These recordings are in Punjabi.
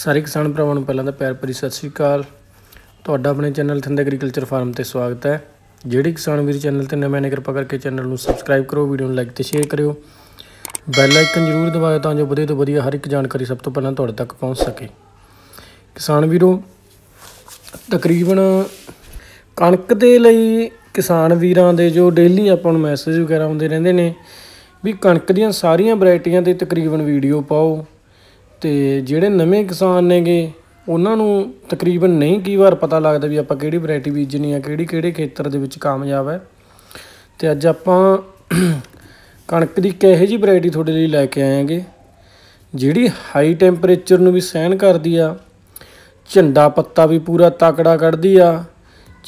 ਸਾਰੇ ਕਿਸਾਨ ਭਰਾਵਾਂ ਨੂੰ ਪਹਿਲਾਂ ਤਾਂ ਪਿਆਰ ਭਰੀ ਸਤਿ ਸ਼੍ਰੀ ਅਕਾਲ ਤੁਹਾਡਾ ਆਪਣੇ ਚੈਨਲ ਥਿੰਦ ਐਗਰੀਕਲਚਰ ਫਾਰਮ ਤੇ ਸਵਾਗਤ ਹੈ ਜਿਹੜੇ ਕਿਸਾਨ ਵੀਰ ਚੈਨਲ ਤੇ ਨਵੇਂ ਨੇ ਕਿਰਪਾ ਕਰਕੇ ਚੈਨਲ ਨੂੰ ਸਬਸਕ੍ਰਾਈਬ ਕਰੋ ਵੀਡੀਓ ਨੂੰ ਲਾਈਕ ਤੇ ਸ਼ੇਅਰ ਕਰਿਓ ਬੈਲ ਆਈਕਨ ਜ਼ਰੂਰ ਦਬਾਇਓ ਤਾਂ ਜੋ ਵਧੇ ਤੋਂ ਵਧੀਆ ਹਰ ਇੱਕ ਜਾਣਕਾਰੀ ਸਭ ਤੋਂ ਪਹਿਲਾਂ ਤੁਹਾਡੇ ਤੱਕ ਪਹੁੰਚ ਸਕੇ ਕਿਸਾਨ ਵੀਰੋ ਤਕਰੀਬਨ ਕਣਕ ਦੇ ਲਈ ਕਿਸਾਨ ਵੀਰਾਂ ਦੇ ਜੋ ਡੇਲੀ ਆਪਾਂ ਨੂੰ ਮੈਸੇਜ ਵਗੈਰਾ ਆਉਂਦੇ ਰਹਿੰਦੇ ਨੇ ਵੀ ਕਣਕ ਦੀਆਂ ਸਾਰੀਆਂ ਵੈਰਾਈਟੀਆਂ ਤੇ ਤਕਰੀਬਨ ਵੀਡੀਓ ਪਾਓ ਤੇ ਜਿਹੜੇ ਨਵੇਂ ਕਿਸਾਨ ਨੇਗੇ ਉਹਨਾਂ ਨੂੰ ਤਕਰੀਬਨ ਨਹੀਂ ਕੀ ਵਾਰ ਪਤਾ ਲੱਗਦਾ ਵੀ ਆਪਾਂ ਕਿਹੜੀ ਵੈਰਾਈਟੀ ਬੀਜਣੀ ਆ ਕਿਹੜੀ ਕਿਹੜੇ ਖੇਤਰ ਦੇ ਵਿੱਚ ਕਾਮਯਾਬ ਹੈ ਤੇ ਅੱਜ ਆਪਾਂ ਕਣਕ ਦੀ ਕਿਹੋ ਜੀ ਵੈਰਾਈਟੀ ਤੁਹਾਡੇ ਲਈ ਲੈ ਕੇ ਆਏ ਜਿਹੜੀ ਹਾਈ ਟੈਂਪਰੇਚਰ ਨੂੰ ਵੀ ਸਹਿਣ ਕਰਦੀ ਆ ਝੰਡਾ ਪੱਤਾ ਵੀ ਪੂਰਾ ਤਕੜਾ ਕੱਢਦੀ ਆ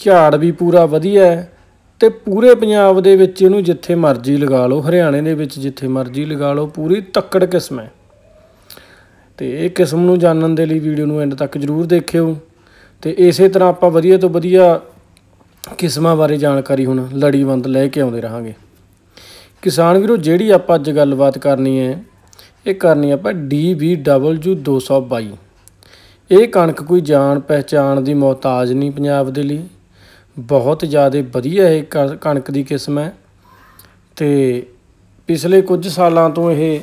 ਝਾੜ ਵੀ ਪੂਰਾ ਵਧੀਆ ਹੈ ਤੇ ਪੂਰੇ ਪੰਜਾਬ ਦੇ ਵਿੱਚ ਇਹਨੂੰ ਜਿੱਥੇ ਮਰਜ਼ੀ ਲਗਾ ਲਓ ਹਰਿਆਣੇ ਦੇ ਵਿੱਚ ਜਿੱਥੇ ਮਰਜ਼ੀ ਲਗਾ ਲਓ ਪੂਰੀ ਤੱਕੜ ਕਿਸਮ ਹੈ ਤੇ ਇਹ ਕਿਸਮ ਨੂੰ ਜਾਣਨ ਦੇ ਲਈ ਵੀਡੀਓ ਨੂੰ ਐਂਡ ਤੱਕ ਜ਼ਰੂਰ ਦੇਖਿਓ ਤੇ ਇਸੇ ਤਰ੍ਹਾਂ ਆਪਾਂ ਵਧੀਆ ਤੋਂ ਵਧੀਆ ਕਿਸਮਾਂ ਬਾਰੇ ਜਾਣਕਾਰੀ ਹੁਣ ਲੜੀਵੰਦ ਲੈ ਕੇ ਆਉਂਦੇ ਰਹਾਂਗੇ ਕਿਸਾਨ ਵੀਰੋ ਜਿਹੜੀ ਆਪਾਂ ਅੱਜ ਗੱਲਬਾਤ ਕਰਨੀ ਹੈ ਇਹ ਕਰਨੀ ਆਪਾਂ DBW 222 ਇਹ ਕਣਕ ਕੋਈ ਜਾਣ ਪਹਿਚਾਣ ਦੀ ਮਹਤਾਜ ਨਹੀਂ ਪੰਜਾਬ ਦੇ ਲਈ ਬਹੁਤ ਜ਼ਿਆਦਾ ਵਧੀਆ ਇਹ ਕਣਕ ਦੀ ਕਿਸਮ ਹੈ ਤੇ ਪਿਛਲੇ ਕੁਝ ਸਾਲਾਂ ਤੋਂ ਇਹ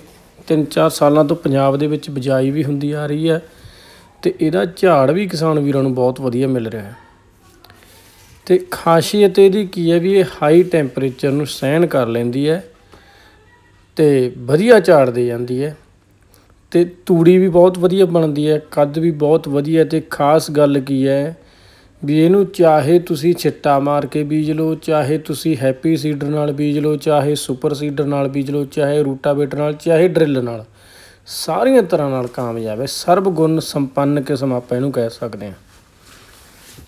3-4 ਸਾਲਾਂ ਤੋਂ ਪੰਜਾਬ ਦੇ ਵਿੱਚ ਬਿਜਾਈ ਵੀ ਹੁੰਦੀ ਆ ਰਹੀ ਹੈ ਤੇ ਇਹਦਾ ਝਾੜ ਵੀ ਕਿਸਾਨ ਵੀਰਾਂ ਨੂੰ ਬਹੁਤ ਵਧੀਆ ਮਿਲ ਰਿਹਾ ਹੈ ਤੇ ਖਾਸੀਅਤ ਇਹਦੀ ਕੀ ਹੈ ਵੀ ਇਹ ਹਾਈ ਟੈਂਪਰੇਚਰ ਨੂੰ ਸਹਿਣ ਕਰ ਲੈਂਦੀ ਹੈ ਤੇ ਵਧੀਆ ਝਾੜ ਦੇ ਜਾਂਦੀ ਹੈ ਤੇ ਤੂੜੀ ਵੀ ਬਹੁਤ ਵਧੀਆ ਬਣਦੀ ਹੈ ਕੱਦ ਵੀ ਬਹੁਤ ਵਧੀਆ ਤੇ ਖਾਸ ਗੱਲ ਕੀ ਹੈ ਵੀ ਇਹਨੂੰ ਚਾਹੇ ਤੁਸੀਂ ਛਿੱਟਾ ਮਾਰ ਕੇ ਬੀਜ ਲਓ ਚਾਹੇ ਤੁਸੀਂ ਹੈਪੀ ਸੀਡਰ ਨਾਲ ਬੀਜ ਲਓ ਚਾਹੇ ਸੁਪਰ ਸੀਡਰ ਨਾਲ ਬੀਜ ਲਓ ਚਾਹੇ ਰੂਟਾਵੇਟਰ ਨਾਲ ਚਾਹੇ ਡਰਿੱਲ ਨਾਲ ਸਾਰੀਆਂ ਤਰ੍ਹਾਂ ਨਾਲ ਕਾਮਯਾਬ ਹੈ ਸਰਬ ਗੁਣ ਸੰਪੰਨ ਕਿਸਮ ਆਪਾਂ ਇਹਨੂੰ ਕਹਿ ਸਕਦੇ ਹਾਂ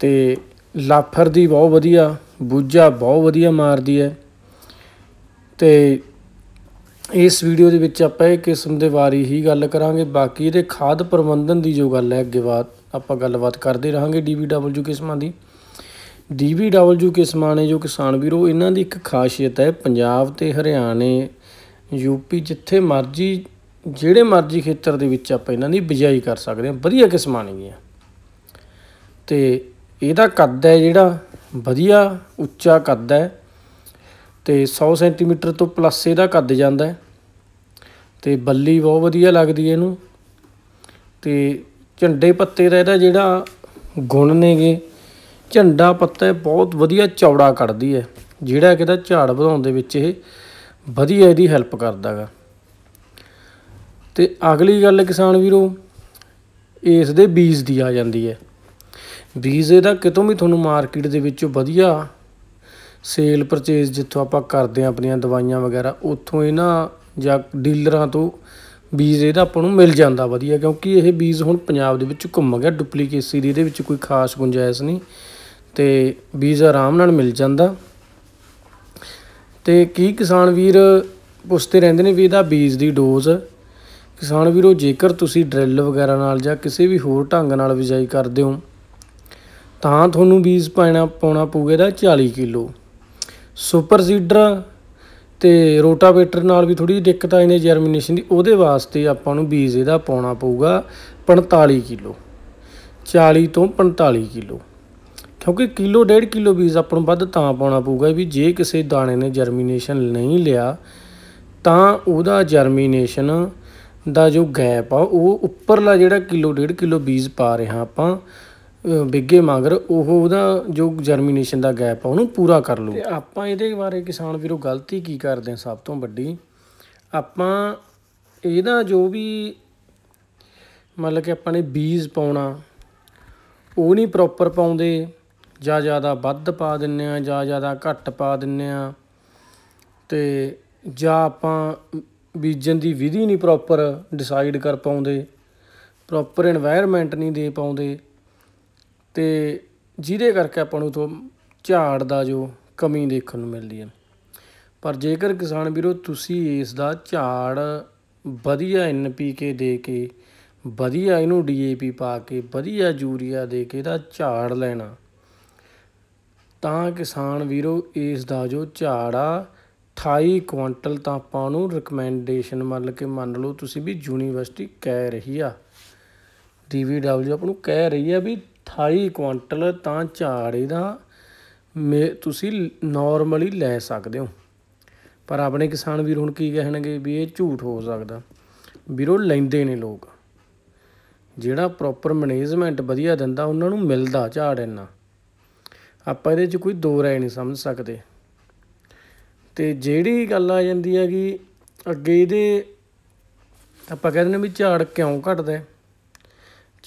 ਤੇ ਲਾਫਰ ਦੀ ਬਹੁਤ ਵਧੀਆ ਬੂਝਾ ਬਹੁਤ ਵਧੀਆ ਮਾਰਦੀ ਹੈ ਤੇ ਇਸ ਵੀਡੀਓ ਦੇ ਵਿੱਚ ਆਪਾਂ ਇਹ ਕਿਸਮ ਦੇ ਬਾਰੇ ਹੀ ਗੱਲ ਕਰਾਂਗੇ ਬਾਕੀ ਇਹਦੇ ਖਾਦ ਪ੍ਰਬੰਧਨ ਦੀ ਜੋ ਗੱਲ ਹੈ ਅੱਗੇ ਬਾਤ ਆਪਾਂ ਗੱਲਬਾਤ ਕਰਦੇ ਰਹਾਂਗੇ ਡੀਬੀਡਬਲਯੂ ਕਿਸਮਾਂ ਦੀ ਡੀਬੀਡਬਲਯੂ ਕਿਸਮਾਂ ਨੇ ਜੋ ਕਿਸਾਨ ਵੀਰੋ ਇਹਨਾਂ ਦੀ ਇੱਕ ਖਾਸੀਅਤ ਹੈ ਪੰਜਾਬ ਤੇ ਹਰਿਆਣੇ ਯੂਪੀ ਜਿੱਥੇ ਮਰਜੀ ਜਿਹੜੇ ਮਰਜੀ ਖੇਤਰ ਦੇ ਵਿੱਚ ਆਪਾਂ ਇਹਨਾਂ ਦੀ ਬਿਜਾਈ ਕਰ ਸਕਦੇ ਹਾਂ ਵਧੀਆ ਕਿਸਮਾਂ ਨੇਗੀਆਂ ਤੇ ਇਹਦਾ ਕੱਦ ਹੈ ਜਿਹੜਾ ਵਧੀਆ ਉੱਚਾ ਕੱਦ ਹੈ ਤੇ 100 ਸੈਂਟੀਮੀਟਰ ਤੋਂ ਪਲੱਸ ਇਹਦਾ ਕੱਦ ਜਾਂਦਾ ਤੇ ਬੱਲੀ ਬਹੁਤ ਵਧੀਆ ਲੱਗਦੀ ਹੈ ਇਹਨੂੰ ਤੇ ਝੰਡੇ ਪੱਤੇ ਦਾ ਇਹਦਾ ਜਿਹੜਾ ਗੁਣ ਨੇਗੇ ਝੰਡਾ ਪੱਤਾ ਬਹੁਤ ਵਧੀਆ ਚੌੜਾ ਕੱਢਦੀ ਹੈ ਜਿਹੜਾ ਕਿ ਝਾੜ ਵਧਾਉਣ ਦੇ ਵਿੱਚ ਇਹ ਵਧੀਆ ਇਹਦੀ ਹੈਲਪ ਕਰਦਾਗਾ ਤੇ ਅਗਲੀ ਗੱਲ ਕਿਸਾਨ ਵੀਰੋ ਇਸ ਦੇ ਬੀਜ ਦੀ ਆ ਜਾਂਦੀ ਹੈ ਬੀਜ ਇਹਦਾ ਕਿਤੋਂ ਵੀ ਤੁਹਾਨੂੰ ਮਾਰਕੀਟ ਦੇ ਵਿੱਚੋਂ ਵਧੀਆ ਸੇਲ ਪਰਚੇਜ਼ ਜਿੱਥੋਂ ਆਪਾਂ ਕਰਦੇ ਆ ਆਪਣੀਆਂ ਦਵਾਈਆਂ ਵਗੈਰਾ ਉੱਥੋਂ ਇਹਨਾਂ ਜਾਂ ਡੀਲਰਾਂ ਤੋਂ ਬੀਜ ਇਹਦਾ ਆਪਾਂ ਨੂੰ ਮਿਲ ਜਾਂਦਾ ਵਧੀਆ ਕਿਉਂਕਿ ਇਹ ਬੀਜ ਹੁਣ ਪੰਜਾਬ ਦੇ ਵਿੱਚ ਘੁੰਮ ਗਿਆ ਡੁਪਲੀਕੇਸੀ ਦੀ ਇਹਦੇ ਵਿੱਚ ਕੋਈ ਖਾਸ ਗੁੰਜਾਇਸ਼ ਨਹੀਂ ਤੇ ਬੀਜ ਆਰਾਮ ਨਾਲ ਮਿਲ ਜਾਂਦਾ ਤੇ ਕੀ ਕਿਸਾਨ ਵੀਰ ਪੁੱਛਦੇ ਰਹਿੰਦੇ ਨੇ ਵੀ ਇਹਦਾ ਬੀਜ ਦੀ ਡੋਜ਼ ਕਿਸਾਨ ਵੀਰੋ ਜੇਕਰ ਤੁਸੀਂ ਡਰਿੱਲ ਵਗੈਰਾ ਨਾਲ ਜਾਂ ਕਿਸੇ ਵੀ ਹੋਰ ਢੰਗ ਨਾਲ ਬਿਜਾਈ ਕਰਦੇ ਹੋ ਤਾਂ ਤੁਹਾਨੂੰ ਬੀਜ ਪਾਣਾ ਪਾਉਣਾ ਪਊਗਾ ਇਹਦਾ 40 ਕਿਲੋ ਸੁਪਰ ਸੀਡਰ ਤੇ ਰੋਟਾਵੇਟਰ ਨਾਲ ਵੀ ਥੋੜੀ ਜਿਹੀ ਦਿੱਕਤ ਆਈ ਨੇ ਜਰਮੀਨੇਸ਼ਨ ਦੀ ਉਹਦੇ ਵਾਸਤੇ ਆਪਾਂ ਨੂੰ ਬੀਜ ਇਹਦਾ ਪਾਉਣਾ ਪਊਗਾ 45 ਕਿਲੋ 40 ਤੋਂ 45 ਕਿਲੋ ਕਿਉਂਕਿ ਕਿਲੋ ਡੇਢ ਕਿਲੋ ਬੀਜ ਆਪਾਂ ਨੂੰ ਵੱਧ ਤਾਂ ਪਾਉਣਾ ਪਊਗਾ ਵੀ ਜੇ ਕਿਸੇ ਦਾਣੇ ਨੇ ਜਰਮੀਨੇਸ਼ਨ ਨਹੀਂ ਲਿਆ ਤਾਂ ਉਹਦਾ ਜਰਮੀਨੇਸ਼ਨ ਦਾ ਜੋ ਗੈਪ ਆ ਉਹ ਉੱਪਰਲਾ ਜਿਹੜਾ ਕਿਲੋ ਡੇਢ ਕਿਲੋ ਬੀਜ ਪਾ ਰਹੇ ਹਾਂ ਆਪਾਂ ਬਿੱਗੇ ਮਗਰ ਉਹ ਉਹਦਾ ਜੋ ਜਰਮੀਨੇਸ਼ਨ ਦਾ ਗੈਪ ਆ ਉਹਨੂੰ ਪੂਰਾ ਕਰ ਲੂ ਤੇ ਆਪਾਂ ਇਹਦੇ ਬਾਰੇ ਕਿਸਾਨ ਵੀਰੋ ਗਲਤੀ ਕੀ ਕਰਦੇ ਆ ਸਭ ਤੋਂ ਵੱਡੀ ਆਪਾਂ ਇਹਦਾ ਜੋ ਵੀ ਮਤਲਬ ਕਿ ਆਪਾਂ ਨੇ ਬੀਜ ਪਾਉਣਾ ਉਹ ਨਹੀਂ ਪ੍ਰੋਪਰ ਪਾਉਂਦੇ ਜਾਂ ਜ਼ਿਆਦਾ ਵੱਧ ਪਾ ਦਿੰਨੇ ਆ ਜਾਂ ਜ਼ਿਆਦਾ ਘੱਟ ਪਾ ਦਿੰਨੇ ਆ ਤੇ ਜਾਂ ਆਪਾਂ ਬੀਜਣ ਦੀ ਵਿਧੀ ਨਹੀਂ ਪ੍ਰੋਪਰ ਡਿਸਾਈਡ ਕਰ ਪਾਉਂਦੇ ਪ੍ਰੋਪਰ এনवायरमेंट ਨਹੀਂ ਦੇ ਪਾਉਂਦੇ ਤੇ ਜਿਹਦੇ ਕਰਕੇ ਆਪਾਂ ਨੂੰ ਤੋਂ ਝਾੜ ਦਾ ਜੋ ਕਮੀ ਦੇਖਣ ਨੂੰ ਮਿਲਦੀ ਹੈ ਪਰ ਜੇਕਰ ਕਿਸਾਨ ਵੀਰੋ ਤੁਸੀਂ ਇਸ ਦਾ ਝਾੜ ਵਧੀਆ ਐਨ ਪੀ ਕੇ ਦੇ ਕੇ ਵਧੀਆ ਇਹਨੂੰ ਡੀ ਏ ਪੀ ਪਾ ਕੇ ਵਧੀਆ ਯੂਰੀਆ ਦੇ ਕੇ ਇਹਦਾ ਝਾੜ ਲੈਣਾ ਤਾਂ ਕਿਸਾਨ ਵੀਰੋ ਇਸ ਦਾ ਜੋ ਝਾੜ ਆ 28 ਕੁਇੰਟਲ ਤਾਂ ਆਪਾਂ ਨੂੰ ਰეკਮੈਂਡੇਸ਼ਨ ਮੰਨ ਕੇ ਮੰਨ ਲਓ ਤੁਸੀਂ ਵੀ ਯੂਨੀਵਰਸਿਟੀ ਕਹਿ ਰਹੀ ਆ ਡੀਵੀਡਬਲਯੂ ਆਪ ਨੂੰ ਕਹਿ ਰਹੀ ਆ ਵੀ 28 ਕੁਇੰਟਲ ਤਾਂ ਝਾੜ ਇਹਦਾ ਮੇ ਤੁਸੀਂ ਨਾਰਮਲੀ ਲੈ ਸਕਦੇ ਹੋ ਪਰ ਆਪਣੇ ਕਿਸਾਨ ਵੀਰ ਹੁਣ ਕੀ ਕਹਿਣਗੇ ਵੀ ਇਹ ਝੂਠ ਹੋ ਸਕਦਾ ਵੀਰੋ ਲੈਂਦੇ ਨੇ ਲੋਕ ਜਿਹੜਾ ਪ੍ਰੋਪਰ ਮੈਨੇਜਮੈਂਟ ਵਧੀਆ ਦਿੰਦਾ ਉਹਨਾਂ ਨੂੰ ਮਿਲਦਾ ਝਾੜ ਇੰਨਾ ਆਪਾਂ ਇਹਦੇ 'ਚ ਕੋਈ ਦੋ ਰਾਏ ਨਹੀਂ ਸਮਝ ਸਕਦੇ ਤੇ ਜਿਹੜੀ ਗੱਲ ਆ ਜਾਂਦੀ ਹੈ ਕਿ ਅੱਗੇ ਇਹਦੇ ਆਪਾਂ ਕਹਿੰਦੇ ਨੇ ਵੀ ਝਾੜ ਕਿਉਂ ਘਟਦਾ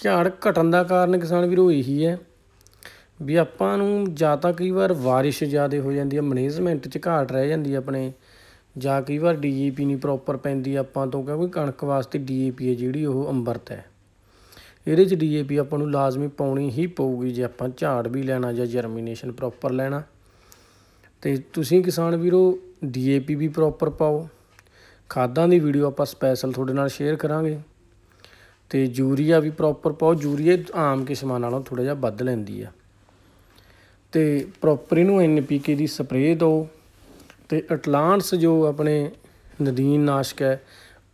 ਝਾੜ ਘਟਣ ਦਾ ਕਾਰਨ ਕਿਸਾਨ ਵੀਰੋ ਇਹੀ ਹੈ ਵੀ ਆਪਾਂ ਨੂੰ ਜਾਂ ਤਾਂ ਕਈ ਵਾਰ بارش ਜ਼ਿਆਦਾ ਹੋ ਜਾਂਦੀ ਹੈ ਮੈਨੇਜਮੈਂਟ 'ਚ ਘਾਟ ਰਹਿ ਜਾਂਦੀ ਹੈ ਆਪਣੇ ਜਾਂ ਕਈ ਵਾਰ ਡੀਏਪੀ ਨਹੀਂ ਪ੍ਰੋਪਰ ਪੈਂਦੀ ਆਪਾਂ ਤੋਂ ਕਿਉਂਕਿ ਕਣਕ ਵਾਸਤੇ ਡੀਏਪੀ ਹੈ ਜਿਹੜੀ ਉਹ ਅੰਬਰਤ ਹੈ ਇਹਦੇ 'ਚ ਡੀਏਪੀ ਆਪਾਂ ਨੂੰ ਲਾਜ਼ਮੀ ਪਾਉਣੀ ਹੀ ਪਊਗੀ ਜੇ ਆਪਾਂ ਝਾੜ ਵੀ ਲੈਣਾ ਜਾਂ ਜਰਮੀਨੇਸ਼ਨ ਪ੍ਰੋਪਰ ਲੈਣਾ ਤੇ ਤੁਸੀਂ ਕਿਸਾਨ ਵੀਰੋ ਡੀਏਪੀ ਵੀ ਪ੍ਰੋਪਰ ਪਾਓ ਖਾਦਾਂ ਦੀ ਵੀਡੀਓ ਆਪਾਂ ਸਪੈਸ਼ਲ ਤੁਹਾਡੇ ਨਾਲ ਸ਼ੇਅਰ ਕਰਾਂਗੇ ਤੇ ਯੂਰੀਆ ਵੀ ਪ੍ਰੋਪਰ ਪਾਓ ਯੂਰੀਆ ਆਮ ਕਿਸਮਾਂ ਨਾਲੋਂ ਥੋੜਾ ਜਿਹਾ ਵੱਧ ਲੈਂਦੀ ਆ ਤੇ ਪ੍ਰੋਪਰ ਇਹਨੂੰ ਐਨਪੀਕੇ ਦੀ ਸਪਰੇਅ ਦਿਓ ਤੇ ਅਟਲਾਂਟਸ ਜੋ ਆਪਣੇ ਨਦੀਨ ਨਾਸ਼ਕ ਹੈ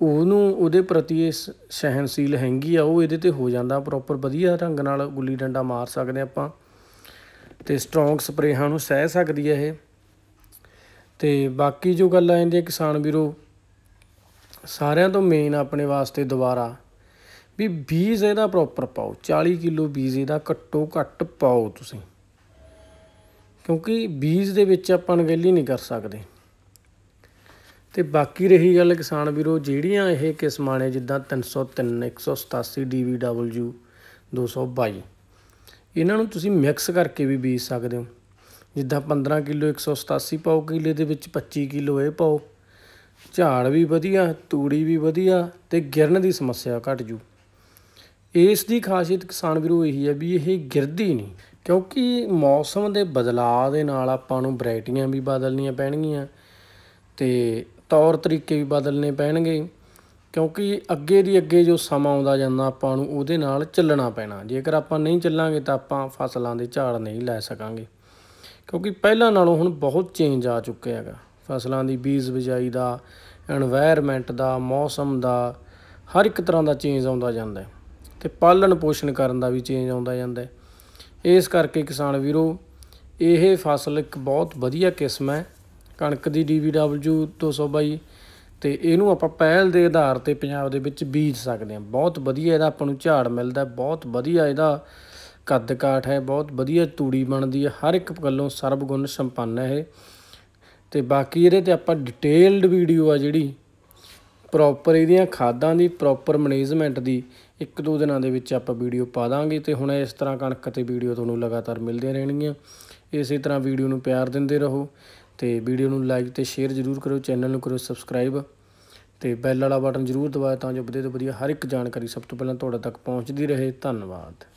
ਉਹਨੂੰ ਉਹਦੇ ਪ੍ਰਤੀ ਇਹ ਸਹਿਨਸ਼ੀਲ ਹੈਂਗੀ ਆ ਉਹ ਇਹਦੇ ਤੇ ਹੋ ਜਾਂਦਾ ਪ੍ਰੋਪਰ ਵਧੀਆ ਢੰਗ ਨਾਲ ਗੁੱਲੀ ਡੰਡਾ ਮਾਰ ਸਕਦੇ ਆਪਾਂ ਤੇ ਸਟਰੋਂਗ ਸਪਰੇਹਾਂ ਨੂੰ ਸਹਿ ਸਕਦੀ ਹੈ ਇਹ ਤੇ ਬਾਕੀ ਜੋ ਗੱਲ ਆ ਜਾਂਦੀ ਹੈ ਕਿਸਾਨ ਵੀਰੋ ਸਾਰਿਆਂ ਤੋਂ ਮੇਨ ਆਪਣੇ ਵਾਸਤੇ ਦੁਬਾਰਾ ਵੀ ਬੀਜ ਇਹਦਾ ਪ੍ਰੋਪਰ ਪਾਓ 40 ਕਿਲੋ ਬੀਜ ਇਹਦਾ ਘੱਟੋ ਘੱਟ ਪਾਓ ਤੁਸੀਂ ਕਿਉਂਕਿ ਬੀਜ ਦੇ ਵਿੱਚ ਆਪਾਂ ਅਣਗਹਿਲੀ ਨਹੀਂ ਕਰ ਸਕਦੇ ਤੇ ਬਾਕੀ ਰਹੀ ਗੱਲ ਕਿਸਾਨ ਵੀਰੋ ਜਿਹੜੀਆਂ ਇਹ ਕਿਸਮਾਂ ਨੇ ਜਿੱਦਾਂ 303 187 DVW 222 ਇਹਨਾਂ ਨੂੰ ਤੁਸੀਂ ਮਿਕਸ ਕਰਕੇ ਵੀ ਬੀਜ ਸਕਦੇ ਹੋ ਜਿੱਦਾਂ 15 ਕਿਲੋ 187 ਪਾਓ ਕਿਲੇ ਦੇ ਵਿੱਚ 25 ਕਿਲੋ ਇਹ ਪਾਓ ਝਾੜ ਵੀ ਵਧੀਆ ਤੂੜੀ ਵੀ ਵਧੀਆ ਤੇ ਗਿਰਨ ਦੀ ਸਮੱਸਿਆ ਘਟ ਜੂ ਇਸ ਦੀ ਖਾਸੀਅਤ ਕਿਸਾਨ ਵੀਰੋ ਇਹੀ ਹੈ ਵੀ ਇਹ ਗਿਰਦੀ ਨਹੀਂ ਕਿਉਂਕਿ ਮੌਸਮ ਦੇ ਬਦਲਾਅ ਦੇ ਨਾਲ ਆਪਾਂ ਨੂੰ ਵੈਰਾਈਟੀਆਂ ਵੀ ਬਦਲਣੀਆਂ ਪੈਣਗੀਆਂ ਤੇ ਤੌਰ ਤਰੀਕੇ ਵੀ ਬਦਲਨੇ ਪੈਣਗੇ ਕਿਉਂਕਿ ਅੱਗੇ ਦੀ ਅੱਗੇ ਜੋ ਸਮਾਂ ਆਉਂਦਾ ਜਾਂਦਾ ਆਪਾਂ ਨੂੰ ਉਹਦੇ ਨਾਲ ਚੱਲਣਾ ਪੈਣਾ ਜੇਕਰ ਆਪਾਂ ਨਹੀਂ ਚੱਲਾਂਗੇ ਤਾਂ ਆਪਾਂ ਫਸਲਾਂ ਦੇ ਝਾੜ ਨਹੀਂ ਲੈ ਸਕਾਂਗੇ ਕਿਉਂਕਿ ਪਹਿਲਾਂ ਨਾਲੋਂ ਹੁਣ ਬਹੁਤ ਚੇਂਜ ਆ ਚੁੱਕਿਆ ਹੈਗਾ ਫਸਲਾਂ ਦੀ ਬੀਜ ਬਜਾਈ ਦਾ এনवायरमेंट ਦਾ ਮੌਸਮ ਦਾ ਹਰ ਇੱਕ ਤਰ੍ਹਾਂ ਦਾ ਚੇਂਜ ਆਉਂਦਾ ਜਾਂਦਾ ਹੈ ਤੇ ਪਾਲਣ ਪੋਸ਼ਣ ਕਰਨ ਦਾ ਵੀ ਚੇਂਜ ਆਉਂਦਾ ਜਾਂਦਾ ਹੈ ਇਸ ਕਰਕੇ ਕਿਸਾਨ ਵੀਰੋ ਇਹ ਫਸਲ ਇੱਕ ਬਹੁਤ ਵਧੀਆ ਕਿਸਮ ਹੈ ਕਣਕ ਦੀ DBW 222 ਤੇ ਇਹਨੂੰ ਆਪਾਂ ਪਹਿਲ ਦੇ ਆਧਾਰ ਤੇ ਪੰਜਾਬ ਦੇ ਵਿੱਚ ਬੀਜ ਸਕਦੇ ਹਾਂ ਬਹੁਤ ਵਧੀਆ ਇਹਦਾ ਆਪਾਂ ਨੂੰ ਝਾੜ ਮਿਲਦਾ ਬਹੁਤ ਵਧੀਆ ਇਹਦਾ ਕੱਦ ਕਾਠ ਹੈ ਬਹੁਤ ਵਧੀਆ ਤੂੜੀ ਬਣਦੀ ਹੈ ਹਰ ਇੱਕ ਗੱਲੋਂ ਸਰਬਗੁਣ ਸੰਪੰਨ ਹੈ ਇਹ ਤੇ ਬਾਕੀ ਇਹਦੇ ਤੇ ਆਪਾਂ ਡਿਟੇਲਡ ਵੀਡੀਓ ਆ ਜਿਹੜੀ ਪ੍ਰੋਪਰ ਇਹਦੀਆਂ ਖਾਦਾਂ ਦੀ ਪ੍ਰੋਪਰ ਮੈਨੇਜਮੈਂਟ ਦੀ ਇੱਕ ਦੋ ਦਿਨਾਂ ਦੇ ਵਿੱਚ ਆਪਾਂ ਵੀਡੀਓ ਪਾ ਦਾਂਗੇ ਤੇ ਹੁਣ ਇਸ ਤਰ੍ਹਾਂ ਕਣਕ ਤੇ ਵੀਡੀਓ ਤੁਹਾਨੂੰ ਲਗਾਤਾਰ ਮਿਲਦੀਆਂ ਰਹਿਣਗੀਆਂ ਇਸੇ ਤਰ੍ਹਾਂ ਵੀਡੀਓ ਨੂੰ ਪਿਆਰ ਦਿੰਦੇ ਰਹੋ ਤੇ ਵੀਡੀਓ ਨੂੰ ਲਾਈਕ ਤੇ ਸ਼ੇਅਰ ਜ਼ਰੂਰ ਕਰੋ ਚੈਨਲ ਨੂੰ ਕਰੋ ਸਬਸਕ੍ਰਾਈਬ ਤੇ ਬੈਲ ਵਾਲਾ ਬਟਨ ਜ਼ਰੂਰ ਦਬਾਓ ਤਾਂ ਜੋ ਵਧੇ ਤੋਂ ਵਧੀਆ ਹਰ ਇੱਕ ਜਾਣਕਾਰੀ ਸਭ ਤੋਂ ਪਹਿਲਾਂ ਤੁਹਾਡੇ ਤੱਕ ਪਹੁੰਚਦੀ ਰਹੇ ਧੰਨਵਾਦ